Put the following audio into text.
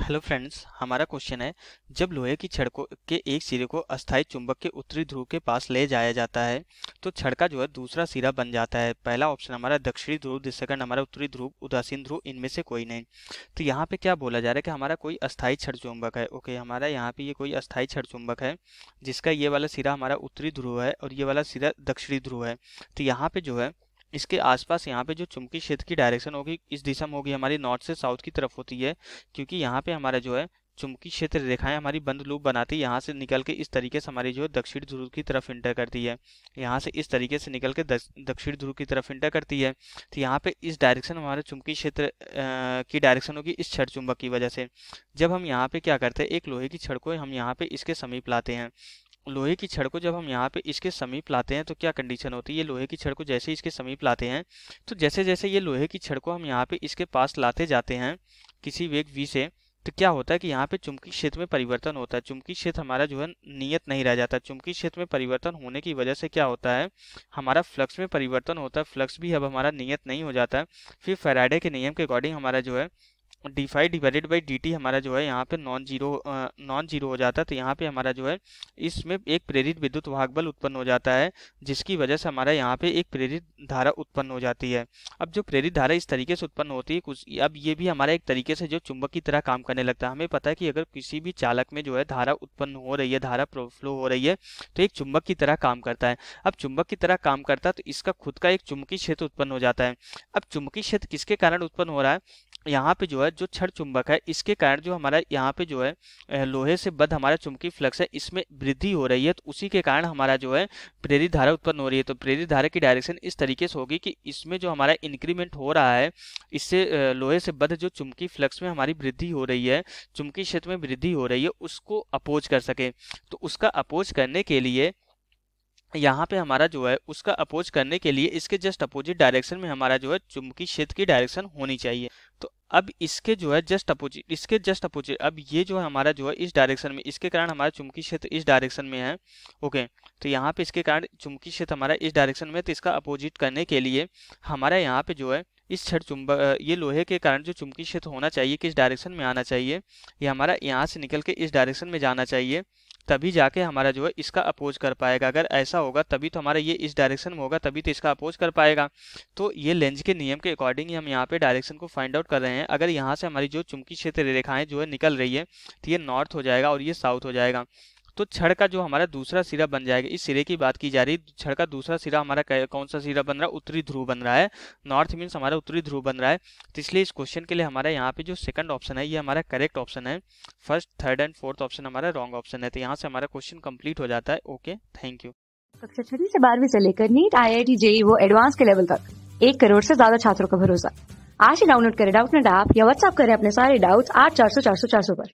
hello friends हमारा question है जब लोहे की छड़ को के एक सिरे को अस्थायी चुंबक के उत्तरी ध्रुव के पास ले जाया जाता है तो छड़ का जो है दूसरा सिरा बन जाता है पहला ऑप्शन हमारा दक्षिणी ध्रुव सेकंड हमारा उत्तरी ध्रुव उदासीन ध्रुव इनमें से कोई नहीं तो यहाँ पे क्या बोला जा रहा है कि हमारा कोई अस्थायी छड़ चुंबक है ओके हमारा यहाँ पर ये कोई अस्थायी छड़ चुंबक है जिसका ये वाला सिरा हमारा उत्तरी ध्रुव है और ये वाला सिरा दक्षिणी ध्रुव है तो यहाँ पर जो है इसके आसपास यहाँ पे जो चुंबकीय क्षेत्र की डायरेक्शन होगी इस दिशा में होगी हमारी नॉर्थ से साउथ की तरफ होती है क्योंकि यहाँ पे हमारा जो है चुंबकीय क्षेत्र रेखाएं हमारी बंद लूप बनाती है यहाँ से निकल के इस तरीके से हमारी जो है दक्षिण ध्रुव की तरफ इंटर करती है यहाँ से इस तरीके से निकल के दक्षिण ध्रुव की तरफ इंटर करती है तो यहाँ पे इस डायरेक्शन हमारे चुंबकीय क्षेत्र की डायरेक्शन होगी इस छठ चुंबक की वजह से जब हम यहाँ पे क्या करते हैं एक लोहे की छड़ को हम यहाँ पे इसके समीप लाते हैं लोहे की छड़ को जब हम यहाँ पे इसके समीप लाते हैं तो क्या कंडीशन होती है ये लोहे की छड़ को जैसे इसके समीप लाते हैं तो जैसे जैसे ये लोहे की छड़ को हम यहाँ पे इसके पास लाते जाते हैं किसी वेग वी से तो क्या होता है कि यहाँ पे चुंबकीय क्षेत्र में परिवर्तन होता है चुंबकीय क्षेत्र हमारा जो है नियत नहीं रह जाता चुंबकीय क्षेत्र में परिवर्तन होने की वजह से क्या होता है हमारा फ्लक्स में परिवर्तन होता है फ्लक्स भी अब हमारा नियत नहीं हो जाता है फिर फेराडे के नियम के अकॉर्डिंग हमारा जो है D five divided by D T हमारा जो है यहाँ पे नॉन जीरो नॉन जीरो हो जाता है तो यहाँ पे हमारा जो है इसमें एक प्रेरित विद्युत वाहक बल उत्पन्न हो जाता है जिसकी वजह से हमारा यहाँ पे एक प्रेरित धारा उत्पन्न हो जाती है अब जो प्रेरित धारा इस तरीके से उत्पन्न होती है कुछ अब ये भी हमारा एक तरीके से जो चुंबक की तरह काम करने लगता है हमें पता है कि अगर किसी भी चालक में जो है धारा उत्पन्न हो रही है धारा फ्लो हो रही है तो एक चुंबक की तरह काम करता है अब चुंबक की तरह काम करता है तो इसका खुद का एक चुंबकीय क्षेत्र उत्पन्न हो जाता है अब चुंबकीय क्षेत्र किसके कारण उत्पन्न हो रहा है यहाँ पे जो है जो छठ चुंबक है इसके कारण जो हमारा यहाँ पे जो है लोहे से बद हमारा चुंबकीय फ्लक्स है इसमें वृद्धि हो रही है तो उसी के कारण हमारा जो है प्रेरित धारा उत्पन्न हो रही है तो प्रेरित धारा की डायरेक्शन इस तरीके से होगी कि इसमें जो हमारा इंक्रीमेंट हो रहा है इससे लोहे से बद जो चुंबकीय फ्लक्स में हमारी वृद्धि हो रही है चुंबकीय क्षेत्र में वृद्धि हो रही है उसको अपोज कर सके तो उसका अपोज करने के लिए यहाँ पे हमारा जो है उसका अपोज करने के लिए इसके जस्ट अपोजिट डायरेक्शन में हमारा जो है चुंबकीय क्षेत्र की डायरेक्शन होनी चाहिए तो अब इसके जो है जस्ट अपोजिट इसके जस्ट अपोजिट अब ये जो है हमारा जो है इस डायरेक्शन में इसके कारण हमारा चुंबकीय क्षेत्र इस डायरेक्शन में है ओके तो यहाँ पे इसके कारण चुंबकीय क्षेत्र हमारा इस डायरेक्शन में तो इसका अपोजिट करने के लिए हमारा यहाँ पे जो है इस छठ चुंबक ये लोहे के कारण जो चुंबकीय क्षेत्र होना चाहिए किस डायरेक्शन में आना चाहिए ये हमारा यहाँ से निकल के इस डायरेक्शन में जाना चाहिए तभी जाके हमारा जो है इसका अपोज कर पाएगा अगर ऐसा होगा तभी तो हमारा ये इस डायरेक्शन में होगा तभी तो इसका अपोज कर पाएगा तो ये लेंज के नियम के अकॉर्डिंग हम यहाँ पे डायरेक्शन को फाइंड आउट कर रहे हैं अगर यहाँ से हमारी जो चुमकी क्षेत्र रेखाएं जो है निकल रही है तो ये नॉर्थ हो जाएगा और ये साउथ हो जाएगा तो छड़ का जो हमारा दूसरा सिरा बन जाएगा इस सिरे की बात की जा रही है छड़ का दूसरा सिरा हमारा कौन सा सिरा बन रहा है उत्तरी ध्रुव बन रहा है नॉर्थ मीन्स हमारा उत्तरी ध्रुव बन रहा है तो इसलिए इस क्वेश्चन के लिए हमारे यहाँ पे जो सेकंड ऑप्शन है ये हमारा करेक्ट ऑप्शन है first third and fourth option हमारा रॉन्ग ऑप्शन है तो यहाँ से हमारा क्वेश्चन कम्प्लीट हो जाता है ओके थैंक यू कक्षा छठी से बारहवीं से लेकर NEET I I T JEE वो एडवांस के लेवल तक एक करोड़ से ज्यादा छात्रों का भरोसा आज ही डाउनलोड करें डाउट नेट ऐप या व्हाट्सअप करें अपने सारे डाउट्स आठ चार सौ चार सौ चार सौ पर